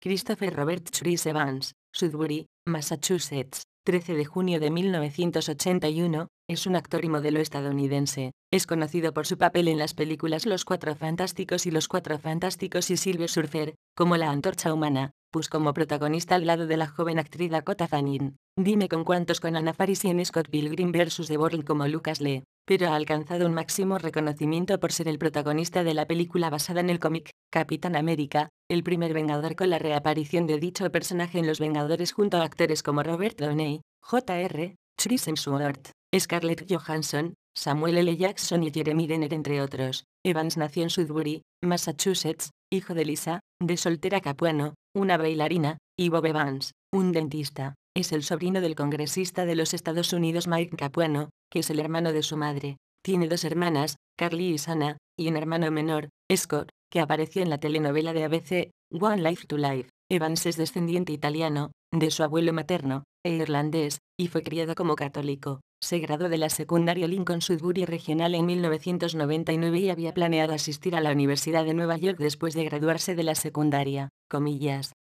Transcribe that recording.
Christopher Robert Chris Evans, Sudbury, Massachusetts, 13 de junio de 1981, es un actor y modelo estadounidense. Es conocido por su papel en las películas Los Cuatro Fantásticos y Los Cuatro Fantásticos y Silver Surfer, como la antorcha humana, pues como protagonista al lado de la joven actriz Dakota Fanning. Dime con cuántos con Ana Faris y en Scott Pilgrim vs. The World como Lucas Lee pero ha alcanzado un máximo reconocimiento por ser el protagonista de la película basada en el cómic Capitán América, el primer Vengador con la reaparición de dicho personaje en Los Vengadores junto a actores como Robert Downey, J.R., Chris Hemsworth, Scarlett Johansson, Samuel L. Jackson y Jeremy Renner entre otros. Evans nació en Sudbury, Massachusetts, hijo de Lisa, de soltera capuano, una bailarina, y Bob Evans, un dentista. Es el sobrino del congresista de los Estados Unidos Mike Capuano, que es el hermano de su madre. Tiene dos hermanas, Carly y Sana, y un hermano menor, Scott, que apareció en la telenovela de ABC, One Life to Life. Evans es descendiente italiano, de su abuelo materno, e irlandés, y fue criado como católico. Se graduó de la secundaria Lincoln Sudbury Regional en 1999 y había planeado asistir a la Universidad de Nueva York después de graduarse de la secundaria, comillas,